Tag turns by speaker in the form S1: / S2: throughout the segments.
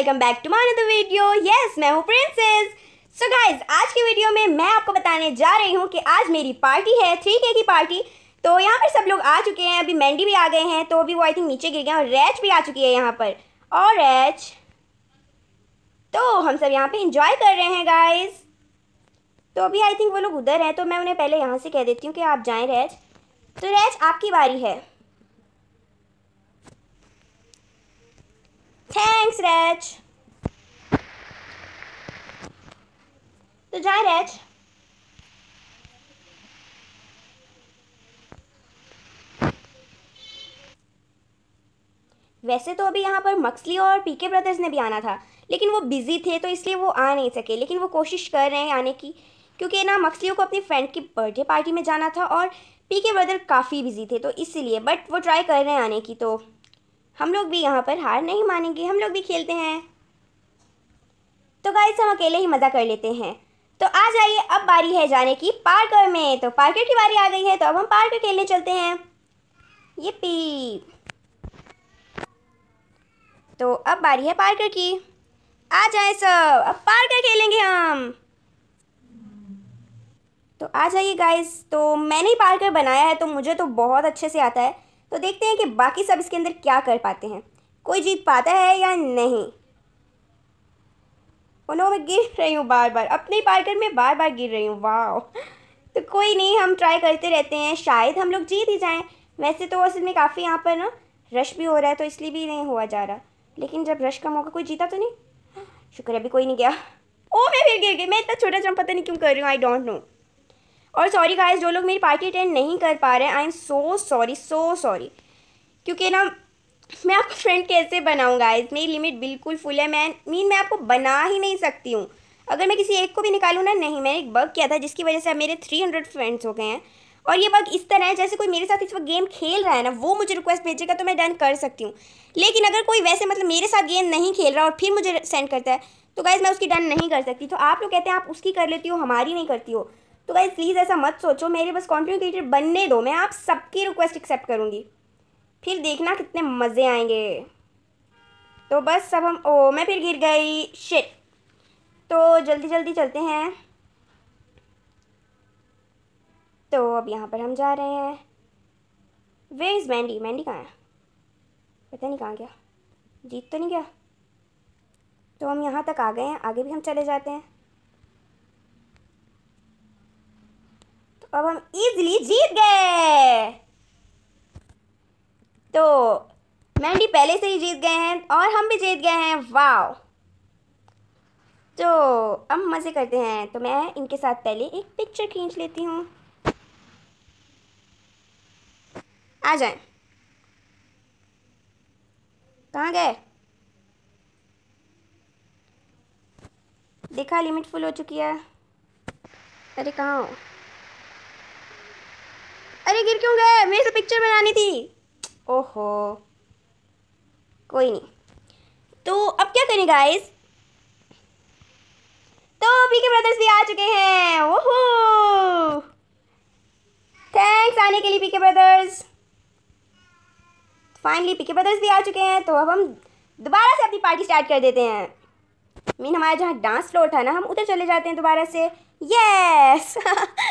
S1: Welcome back to my another video yes मैं हूँ princess so guys आज की वीडियो में मैं आपको बताने जा रही हूँ कि आज मेरी पार्टी है थ्री के की पार्टी तो यहाँ पर सब लोग आ चुके हैं अभी मेहंदी भी आ गए हैं तो अभी वो आई थिंक नीचे गिर गए और रैच भी आ चुकी है यहाँ पर और रैच तो हम सब यहाँ पे इंजॉय कर रहे हैं गाइज तो अभी आई थिंक वो लोग उधर हैं तो मैं उन्हें पहले यहाँ से कह देती हूँ कि आप जाएँ रैच तो रैच आपकी बारी है Thanks, Reg. The giant edge. वैसे तो अभी यहाँ पर मक्सली और पीके ब्रदर्स ने भी आना था लेकिन वो बिज़ी थे तो इसलिए वो आ नहीं सके लेकिन वो कोशिश कर रहे हैं आने की क्योंकि ना मक्सलियों को अपनी फ्रेंड की बर्थडे पार्टी में जाना था और पीके ब्रदर काफ़ी बिज़ी थे तो इसीलिए बट वो ट्राई कर रहे हैं आने की तो हम लोग भी यहाँ पर हार नहीं मानेंगे हम लोग भी खेलते हैं तो गाइस हम अकेले ही मज़ा कर लेते हैं तो आ जाइए अब बारी है जाने की पार्कर में तो पार्कर की बारी आ गई है तो अब हम पार्कर खेलने चलते हैं ये पी तो अब बारी है पार्कर की आ जाए सब अब पार्कर खेलेंगे हम तो आ जाइए गाइस तो मैंने ही पार्कर बनाया है तो मुझे तो बहुत अच्छे से आता है तो देखते हैं कि बाकी सब इसके अंदर क्या कर पाते हैं कोई जीत पाता है या नहीं उन्होंने नो गिर रही हूँ बार बार अपने पार्कर में बार बार गिर रही हूँ वाह तो कोई नहीं हम ट्राई करते रहते हैं शायद हम लोग जीत ही जाएँ वैसे तो असल में काफ़ी यहाँ पर ना रश भी हो रहा है तो इसलिए भी नहीं हुआ जा रहा लेकिन जब रश का मौका कोई जीता तो नहीं शुक्र अभी कोई नहीं गया ओ मैं फिर गिर गई मैं इतना छोटा जंप पता नहीं क्यों कर रही हूँ आई डोंट नो और सॉरी गाइस जो लोग मेरी पार्टी अटेंड नहीं कर पा रहे I am so sorry so sorry क्योंकि ना मैं आपको फ्रेंड कैसे बनाऊँ गाइस मेरी लिमिट बिल्कुल फुल है मैं मीन मैं आपको बना ही नहीं सकती हूँ अगर मैं किसी एक को भी निकालूँ ना नहीं मैंने एक बग किया था जिसकी वजह से मेरे थ्री हंड्रेड फ्रेंड्स हो गए हैं और ये बग इस तरह है जैसे कोई मेरे साथ इस वक्त गेम खेल रहा है ना वो मुझे रिक्वेस्ट भेजेगा तो मैं डन कर सकती हूँ लेकिन अगर कोई वैसे मतलब मेरे साथ गेम नहीं खेल रहा और फिर मुझे सेंड करता है तो गाइज़ मैं उसकी डन नहीं कर सकती तो आप लोग कहते हैं आप उसकी कर लेती हो हमारी नहीं करती हो तो गाइज प्लीज़ ऐसा मत सोचो मेरे बस कॉन्टेंट क्रिएटर बनने दो मैं आप सबकी रिक्वेस्ट एक्सेप्ट करूँगी फिर देखना कितने मज़े आएंगे तो बस सब हम ओ मैं फिर गिर गई शिट तो जल्दी जल्दी चलते हैं तो अब यहाँ पर हम जा रहे हैं वे इज़ मैंडी मैंडी कहाँ है पता नहीं कहाँ गया जीत तो नहीं गया तो हम यहाँ तक आ गए हैं आगे भी हम चले जाते हैं अब हम इजिली जीत गए तो मैंडी पहले से ही जीत गए हैं और हम भी जीत गए हैं वाओ तो अब मज़े करते हैं तो मैं इनके साथ पहले एक पिक्चर खींच लेती हूँ आ जाए कहाँ गए देखा लिमिट फुल हो चुकी है अरे कहाँ हो अरे गिर क्यों गए मेरे से पिक्चर बनानी थी ओहो कोई नहीं तो अब क्या करें गाइस तो पी के ब्रदर्स भी आ चुके हैं ओहो थैंक्स आने के लिए P K brothers finally P K brothers भी आ चुके हैं तो अब हम दोबारा से अपनी पार्टी स्टार्ट कर देते हैं मीन हमारा जहाँ डांस फ्लोर था ना हम उधर चले जाते हैं दोबारा से यस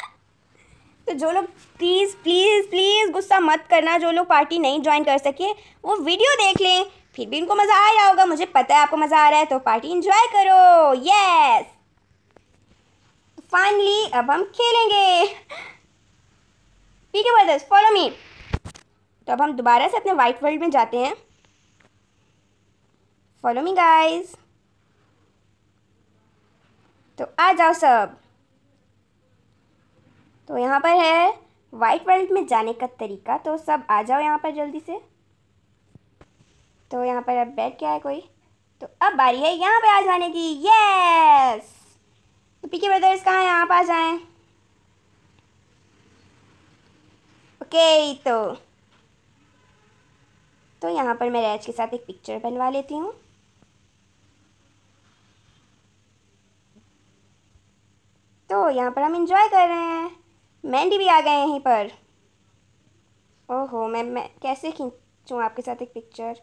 S1: तो जो लोग प्लीज़ प्लीज़ प्लीज़ गुस्सा मत करना जो लोग पार्टी नहीं ज्वाइन कर सके वो वीडियो देख लें फिर भी उनको मज़ा आया होगा मुझे पता है आपको मज़ा आ रहा है तो पार्टी इंजॉय करो यस फाइनली अब हम खेलेंगे ठीक है ब्रदर्स फॉलो मी तो अब हम दोबारा से अपने वाइट वर्ल्ड में जाते हैं फॉलो मी गाइज तो आ जाओ सब तो यहाँ पर है वाइट वर्ल्ड में जाने का तरीका तो सब आ जाओ यहाँ पर जल्दी से तो यहाँ पर अब बैठ गया है कोई तो अब बारी है यहाँ पर आ जाने की यस तो पीके ब्रदर्स कहाँ यहाँ पर आ जाएं ओके तो तो यहाँ पर मैं रैच के साथ एक पिक्चर बनवा लेती हूँ तो यहाँ पर हम इंजॉय कर रहे हैं मैंडी भी आ गए यहीं पर ओहो मैं मैं कैसे खींचूँ आपके साथ एक पिक्चर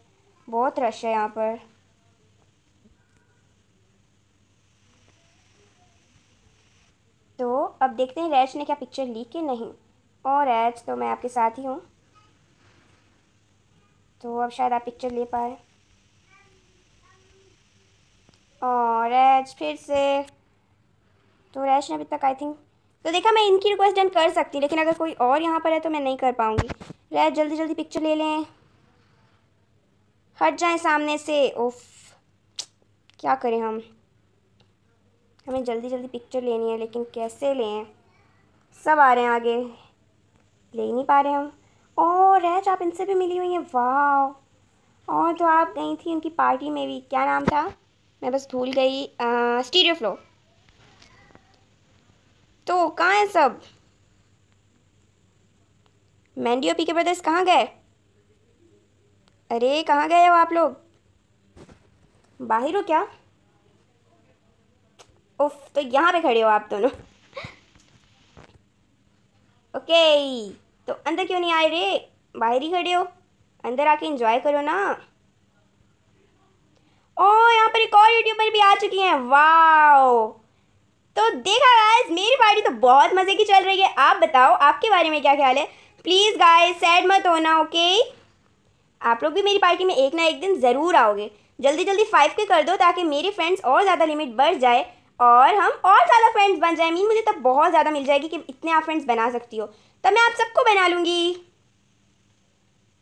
S1: बहुत रश है यहाँ पर तो अब देखते हैं रैच ने क्या पिक्चर ली कि नहीं और रैच तो मैं आपके साथ ही हूँ तो अब शायद आप पिक्चर ले पाए और रैच फिर से तो रैच ने अभी तक आई थिंक तो देखा मैं इनकी रिक्वेस्ट डन कर सकती लेकिन अगर कोई और यहाँ पर है तो मैं नहीं कर पाऊँगी रह जल्दी जल्दी पिक्चर ले लें हट जाएं सामने से ओफ क्या करें हम हमें जल्दी जल्दी पिक्चर लेनी है लेकिन कैसे लें सब आ रहे हैं आगे ले ही नहीं पा रहे हम और रैच आप इनसे भी मिली हुई हैं वाह और तो आप गई थी उनकी पार्टी में भी क्या नाम था मैं बस भूल गई स्टीरियो फ्लो तो कहाँ हैं सब मैंडी और पी के ब्रदर्स कहाँ गए अरे कहाँ गए हो आप लोग बाहर हो क्या उफ तो यहाँ पे खड़े हो आप दोनों ओके तो अंदर क्यों नहीं आए रे बाहर ही खड़े हो अंदर आके एंजॉय करो ना ओ यहाँ पर एक और यूट्यूबर भी आ चुकी हैं वाओ तो देखा गाइज मेरी पार्टी तो बहुत मज़े की चल रही है आप बताओ आपके बारे में क्या ख्याल है प्लीज़ गाइज सैड मत होना ओके आप लोग भी मेरी पार्टी में एक ना एक दिन ज़रूर आओगे जल्दी जल्दी फाइव के कर दो ताकि मेरे फ्रेंड्स और ज़्यादा लिमिट बढ़ जाए और हम और ज़्यादा फ्रेंड्स बन जाए मीन मुझे तब बहुत ज़्यादा मिल जाएगी कि इतने आप फ्रेंड्स बना सकती हो तब मैं आप सबको बना लूँगी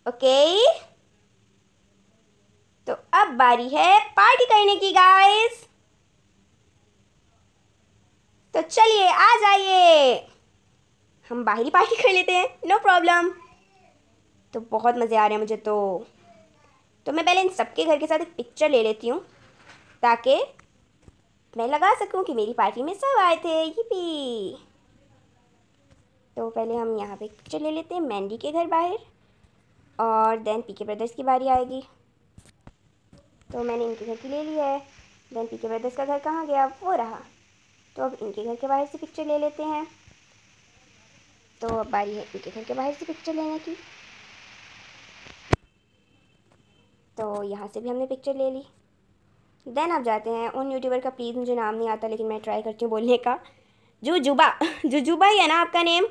S1: ओके तो अब बारी है पार्टी करने की गाइज़ तो चलिए आ जाइए हम बाहरी पार्टी कर लेते हैं नो प्रॉब्लम तो बहुत मज़े आ रहे हैं मुझे तो तो मैं पहले इन सबके घर के साथ एक पिक्चर ले लेती हूँ ताकि मैं लगा सकूँ कि मेरी पार्टी में सब आए थे ये भी तो पहले हम यहाँ पे पिक्चर ले लेते हैं मैंडी के घर बाहर और देन पी के ब्रदर्स की बारी आएगी तो मैंने इनके घर की ले ली है देन पी के ब्रदर्स का घर कहाँ गया वो रहा तो अब इनके घर के बाहर से पिक्चर ले लेते हैं तो अब बारी है इनके घर के बाहर से पिक्चर लेने की तो यहाँ से भी हमने पिक्चर ले ली देन आप जाते हैं उन यूट्यूबर का प्लीज़ मुझे नाम नहीं आता लेकिन मैं ट्राई करती हूँ बोलने का जुजुबा जुजुबा ही है ना आपका नेम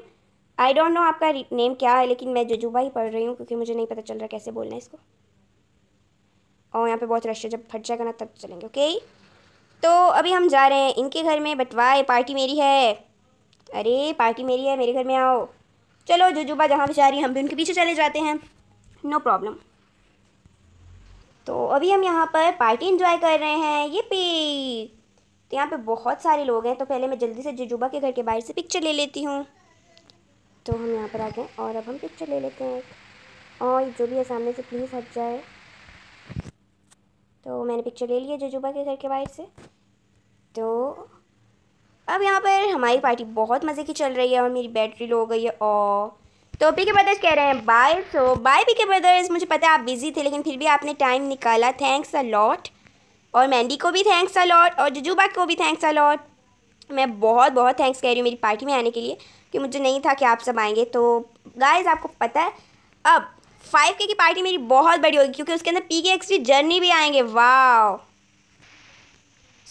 S1: आई डोंट नो आपका नेम क्या है लेकिन मैं जुजुबा ही पढ़ रही हूँ क्योंकि मुझे नहीं पता चल रहा कैसे बोलना है इसको और यहाँ पे बहुत रश है जब फट जाएगा ना तब चलेंगे ओके तो अभी हम जा रहे हैं इनके घर में बटवाए पार्टी मेरी है अरे पार्टी मेरी है मेरे घर में आओ चलो जुजुबा जहाँ भी जा रही है हम भी उनके पीछे चले जाते हैं नो प्रॉब्लम तो अभी हम यहाँ पर पार्टी इन्जॉय कर रहे हैं ये पी तो यहाँ पे बहुत सारे लोग हैं तो पहले मैं जल्दी से जुजुबा के घर के बाहर से पिक्चर ले लेती हूँ तो हम यहाँ पर आ गए और अब हम पिक्चर ले लेते हैं और जो भी है सामने से प्लीज़ हट जाए तो मैंने पिक्चर ले लिया जुजुबा के घर के बाहर से तो अब यहाँ पर हमारी पार्टी बहुत मज़े की चल रही है और मेरी बैटरी लो हो गई है और तो पी के ब्रदर्स कह रहे हैं बाय तो बाय पी के ब्रदर्स मुझे पता है आप बिज़ी थे लेकिन फिर भी आपने टाइम निकाला थैंक्स अ लॉट और मैंडी को भी थैंक्स अ लॉट और जुजूबा को भी थैंक्स अ लॉट मैं बहुत बहुत थैंक्स कह रही हूँ मेरी पार्टी में आने के लिए कि मुझे नहीं था कि आप सब आएंगे तो गाइज आपको पता है अब फाइव के की पार्टी मेरी बहुत बड़ी होगी क्योंकि उसके अंदर पी के एक्सट्री जर्नी भी आएंगे वाह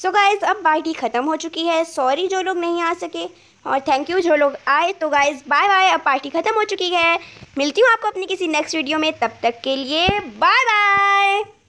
S1: सो so गाइज़ अब पार्टी ख़त्म हो चुकी है सॉरी जो लोग नहीं आ सके और थैंक यू जो लोग आए तो गाइज़ बाय बाय अब पार्टी ख़त्म हो चुकी है मिलती हूँ आपको अपनी किसी नेक्स्ट वीडियो में तब तक के लिए बाय बाय